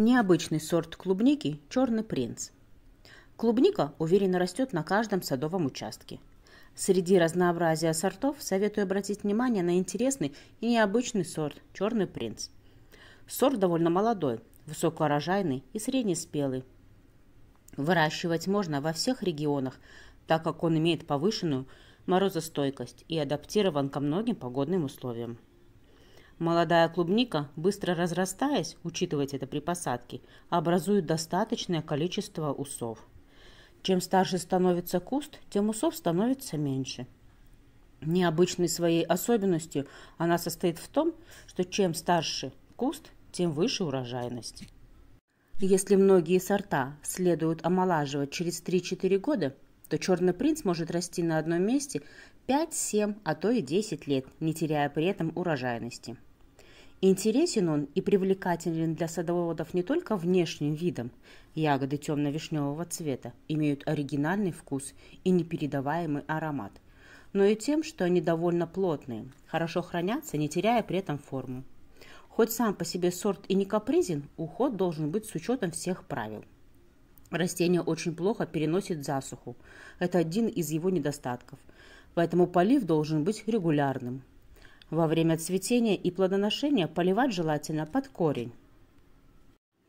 Необычный сорт клубники – черный принц. Клубника уверенно растет на каждом садовом участке. Среди разнообразия сортов советую обратить внимание на интересный и необычный сорт – черный принц. Сорт довольно молодой, высокоурожайный и среднеспелый. Выращивать можно во всех регионах, так как он имеет повышенную морозостойкость и адаптирован ко многим погодным условиям. Молодая клубника, быстро разрастаясь, учитывать это при посадке, образует достаточное количество усов. Чем старше становится куст, тем усов становится меньше. Необычной своей особенностью она состоит в том, что чем старше куст, тем выше урожайность. Если многие сорта следует омолаживать через 3-4 года, то черный принц может расти на одном месте 5-7, а то и 10 лет, не теряя при этом урожайности. Интересен он и привлекателен для садоводов не только внешним видом. Ягоды темно-вишневого цвета имеют оригинальный вкус и непередаваемый аромат, но и тем, что они довольно плотные, хорошо хранятся, не теряя при этом форму. Хоть сам по себе сорт и не капризен, уход должен быть с учетом всех правил. Растение очень плохо переносит засуху. Это один из его недостатков. Поэтому полив должен быть регулярным. Во время цветения и плодоношения поливать желательно под корень.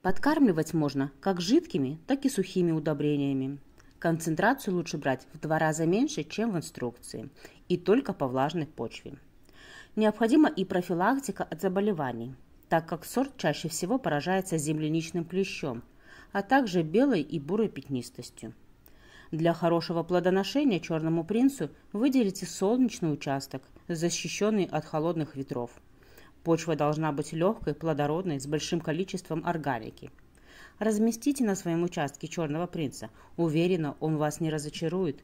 Подкармливать можно как жидкими, так и сухими удобрениями. Концентрацию лучше брать в два раза меньше, чем в инструкции, и только по влажной почве. Необходима и профилактика от заболеваний, так как сорт чаще всего поражается земляничным клещом, а также белой и бурой пятнистостью. Для хорошего плодоношения черному принцу выделите солнечный участок, защищенный от холодных ветров. Почва должна быть легкой, плодородной, с большим количеством органики. Разместите на своем участке черного принца. Уверена, он вас не разочарует.